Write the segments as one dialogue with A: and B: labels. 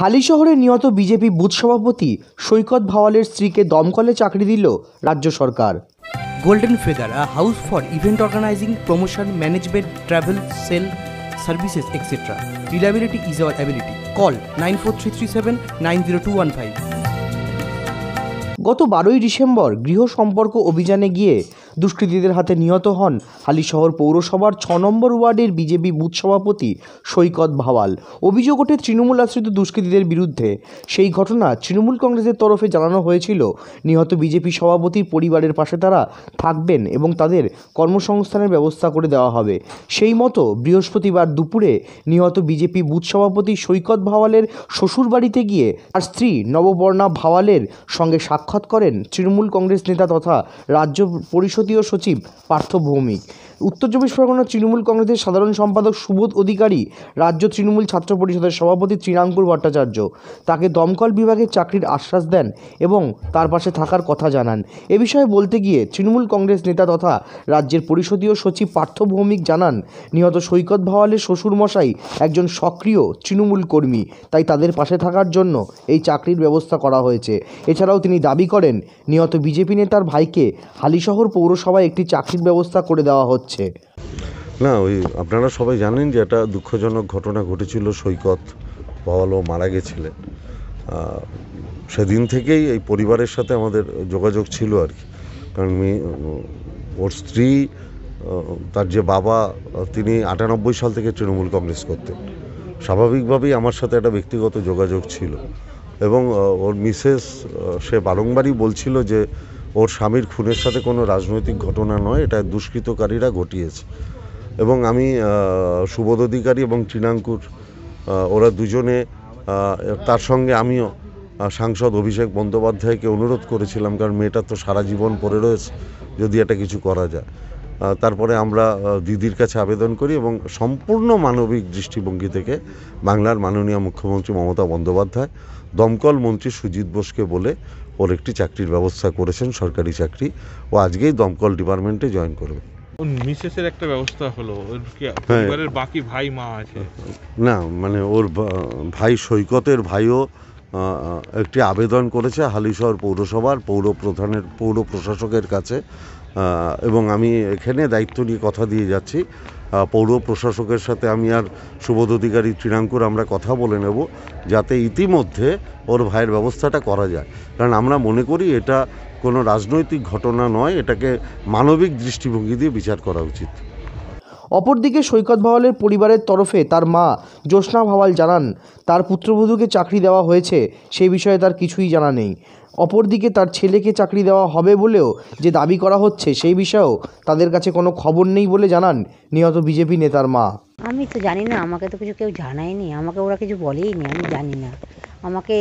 A: হালিশহরে নিহত BJP booth সভাপতি সৈকত ভাওয়ালের স্ত্রীকে দমকলে চাকরি দিল রাজ্য সরকার golden feather a house for event organizing promotion management travel cell services etcetera reliability is our ability call nine four three three seven nine zero two one five গত বারোই December গৃহ সম্পর্ক অভিযানে গিয়ে দুষ্কৃতীদের হাতে নিহত হন হালিশহর পৌরসভার ছ নম্বর ওয়ার্ডের বিজেপি বুথ সভাপতি সৈকত ভাওয়াল অভিযোগ ওঠে তৃণমূল আশ্রিত দুষ্কৃতীদের বিরুদ্ধে সেই ঘটনা তৃণমূল কংগ্রেসের তরফে জানানো হয়েছিল নিহত বিজেপি সভাপতির পরিবারের পাশে তারা থাকবেন এবং তাদের কর্মসংস্থানের ব্যবস্থা করে দেওয়া হবে সেই মতো বৃহস্পতিবার দুপুরে নিহত বিজেপি বুথ সভাপতি সৈকত ভাওয়ালের শ্বশুরবাড়িতে গিয়ে তার স্ত্রী নববর্ণা ভাওয়ালের সঙ্গে সাক্ষাৎ করেন তৃণমূল কংগ্রেস নেতা তথা রাজ্য পরিষদ সংসদীয় সচিব পার্থ ভৌমিক উত্তর চব্বিশ পরগনার তৃণমূল কংগ্রেসের সাধারণ সম্পাদক সুবোধ অধিকারী রাজ্য তৃণমূল ছাত্র পরিষদের সভাপতি তৃণাঙ্কুর ভট্টাচার্য তাকে দমকল বিভাগের চাকরির আশ্বাস দেন এবং তার পাশে থাকার কথা জানান এ বিষয়ে বলতে গিয়ে তৃণমূল কংগ্রেস নেতা তথা রাজ্যের পরিষদীয় সচিব পার্থ ভৌমিক জানান নিহত সৈকত ভাওয়ালের শ্বশুর মশাই একজন সক্রিয় তৃণমূল কর্মী তাই তাদের পাশে থাকার জন্য এই চাকরির ব্যবস্থা করা হয়েছে এছাড়াও তিনি দাবি করেন নিহত বিজেপি নেতার ভাইকে হালিশহর পৌরসভায় একটি চাকরির ব্যবস্থা করে দেওয়া হচ্ছে হচ্ছে
B: না ওই আপনারা সবাই জানেন যে একটা দুঃখজনক ঘটনা ঘটেছিল সৈকত বাওয়ালো মারা গেছিলেন সেদিন থেকেই এই পরিবারের সাথে আমাদের যোগাযোগ ছিল আর কি কারণ ওর স্ত্রী তার যে বাবা তিনি আটানব্বই সাল থেকে তৃণমূল কংগ্রেস করতেন স্বাভাবিকভাবেই আমার সাথে একটা ব্যক্তিগত যোগাযোগ ছিল এবং ওর মিসেস সে বারংবারই বলছিল যে ওর স্বামীর খুনের সাথে কোনো রাজনৈতিক ঘটনা নয় এটা দুষ্কৃতকারীরা ঘটিয়েছে এবং আমি সুবোধ অধিকারী এবং চিনাঙ্কুর ওরা দুজনে তার সঙ্গে আমিও সাংসদ অভিষেক বন্দ্যোপাধ্যায়কে অনুরোধ করেছিলাম কারণ মেয়েটা তো সারা জীবন পড়ে রয়েছে যদি এটা কিছু করা যায় তারপরে আমরা দিদির কাছে আবেদন করি এবং সম্পূর্ণ মানবিক দৃষ্টিভঙ্গি থেকে বাংলার মাননীয় মুখ্যমন্ত্রী মমতা বন্দ্যোপাধ্যায় দমকল মন্ত্রী সুজিত বোসকে বলে ওর একটি চাকরির ব্যবস্থা করেছেন সরকারি চাকরি ও আজকেই দমকল ডিপার্টমেন্টে জয়েন করবে মিসেসের একটা ব্যবস্থা হলো
C: হ্যাঁ। বাকি ভাই মা
B: না মানে ওর ভাই সৈকতের ভাইও একটি আবেদন করেছে হালিশহর পৌরসভার পৌর প্রধানের পৌর প্রশাসকের কাছে এবং আমি এখানে দায়িত্ব নিয়ে কথা দিয়ে যাচ্ছি পৌর প্রশাসকের সাথে আমি আর সুবোধ অধিকারী তৃণাঙ্কুর আমরা কথা বলে নেব যাতে ইতিমধ্যে ওর ভাইয়ের ব্যবস্থাটা করা যায় কারণ আমরা মনে করি এটা কোনো রাজনৈতিক ঘটনা নয় এটাকে মানবিক দৃষ্টিভঙ্গি দিয়ে বিচার করা উচিত
A: অপরদিকে সৈকত ভাওয়ালের পরিবারের তরফে তার মা জ্যোৎস্না ভাওয়াল জানান তার পুত্রবধূকে চাকরি দেওয়া হয়েছে সে বিষয়ে তার কিছুই জানা নেই অপরদিকে তার ছেলেকে চাকরি দেওয়া হবে বলেও যে দাবি করা হচ্ছে সেই বিষয়েও তাদের কাছে কোনো খবর নেই বলে জানান নিহত বিজেপি নেতার মা
C: আমি তো জানি না আমাকে তো কিছু কেউ জানায়নি আমাকে ওরা কিছু বলেইনি আমি জানি না আমাকে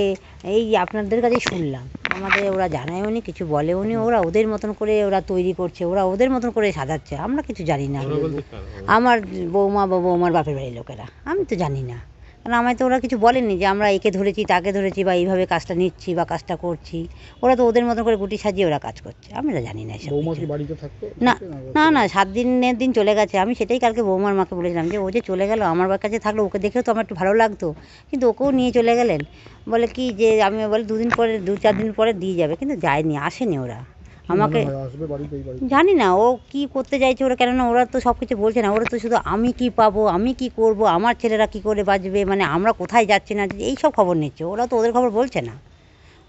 C: এই আপনাদের কাছেই শুনলাম আমাদের ওরা জানায় নি কিছু বলে নি ওরা ওদের মতন করে ওরা তৈরি করছে ওরা ওদের মতন করে সাজাচ্ছে আমরা কিছু জানি না আমার বৌমা বা বৌমার বাপের বাড়ির লোকেরা আমি তো জানি না কারণ আমায় তো ওরা কিছু বলেনি যে আমরা একে ধরেছি তাকে ধরেছি বা এইভাবে কাজটা নিচ্ছি বা কাজটা করছি ওরা তো ওদের মতন করে গুটি সাজিয়ে ওরা কাজ করছে আমি তো জানি না এসব না না না সাত দিনের দিন চলে গেছে আমি সেটাই কালকে বৌমার মাকে বলেছিলাম যে ও যে চলে গেল আমার কাছে থাকলো ওকে দেখেও তো আমার একটু ভালো লাগতো কিন্তু ওকেও নিয়ে চলে গেলেন বলে কি যে আমি বলে দুদিন পরে দু চার দিন পরে দিয়ে যাবে কিন্তু যায়নি আসেনি ওরা আমাকে জানি না ও কি করতে চাইছে ওরা কেননা ওরা তো সব কিছু বলছে না ওরা তো শুধু আমি কি পাবো আমি কি করব আমার ছেলেরা কি করে বাঁচবে মানে আমরা কোথায় যাচ্ছি না এই সব খবর নিচ্ছে ওরা তো ওদের খবর বলছে না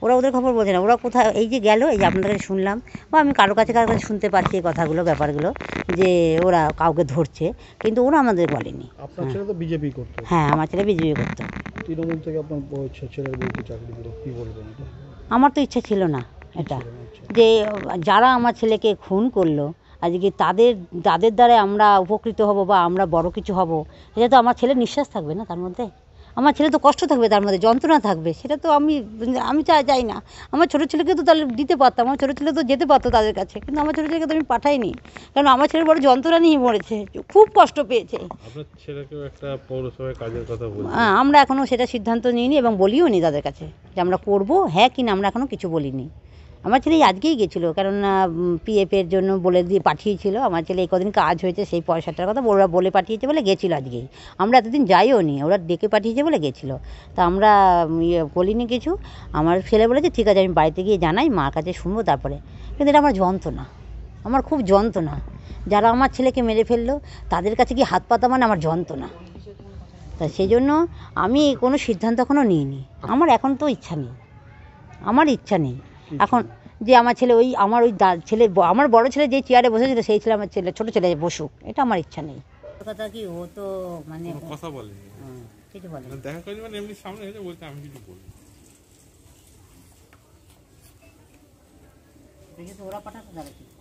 C: ওরা ওদের খবর বলছে না ওরা কোথায় এই যে গেলো এই যে আপনাদের কাছে শুনলাম বা আমি কারো কাছে কারো কাছে শুনতে পাচ্ছি এই কথাগুলো ব্যাপারগুলো যে ওরা কাউকে ধরছে কিন্তু ওরা আমাদের বলেনি
B: হ্যাঁ। বিজেপি করতো
C: হ্যাঁ আমার ছেলে বিজেপি করতো তৃণমূল থেকে আপনার আমার তো ইচ্ছা ছিল না এটা যে যারা আমার ছেলেকে খুন করলো আজকে তাদের তাদের দ্বারাই আমরা উপকৃত হব বা আমরা বড় কিছু হব সেটা তো আমার ছেলে নিঃশ্বাস থাকবে না তার মধ্যে আমার ছেলে তো কষ্ট থাকবে তার মধ্যে যন্ত্রণা থাকবে সেটা তো আমি আমি চাই না আমার ছোটো ছেলেকে তো তাহলে দিতে পারতাম আমার ছোটো ছেলে তো যেতে পারতো তাদের কাছে কিন্তু আমার ছোটো ছেলেকে তো আমি পাঠাইনি কারণ আমার ছেলের বড় যন্ত্রণা নিয়ে মরেছে খুব কষ্ট পেয়েছে হ্যাঁ আমরা এখনও সেটা সিদ্ধান্ত নিইনি এবং বলিও নি তাদের কাছে যে আমরা করবো হ্যাঁ কিনা আমরা এখনও কিছু বলিনি আমার ছেলে আজকেই গেছিলো কেননা পিএফের জন্য বলে দিয়ে পাঠিয়েছিলো আমার ছেলে এই কদিন কাজ হয়েছে সেই পয়সাটার কথা ওরা বলে পাঠিয়েছে বলে গেছিলো আজকেই আমরা এতদিন যাইও নি ওরা ডেকে পাঠিয়েছে বলে গেছিলো তা আমরা ইয়ে বলিনি কিছু আমার ছেলে বলেছে ঠিক আছে আমি বাড়িতে গিয়ে জানাই মার কাছে শুনবো তারপরে কিন্তু এটা আমার যন্ত্রণা আমার খুব যন্ত্রণা যারা আমার ছেলেকে মেরে ফেললো তাদের কাছে কি হাত পাতা মানে আমার যন্ত্রণা তা সেই জন্য আমি কোনো সিদ্ধান্ত এখনও নিইনি আমার এখন তো ইচ্ছা নেই আমার ইচ্ছা নেই এখন যে আমার ছেলে ওই আমার ওই দা ছেলে আমার বড় ছেলে যে চেয়ারে বসেছিল সেই ছেলে আমার ছেলে ছোট ছেলে বসুক এটা আমার ইচ্ছা নেই কথা কি ও তো মানে কথা বলে কিছু বলে মানে দেখা করি মানে এমনি সামনে এসে বলতে আমি কিছু বলি দেখে তো ওরা পাঠাতে যাবে কি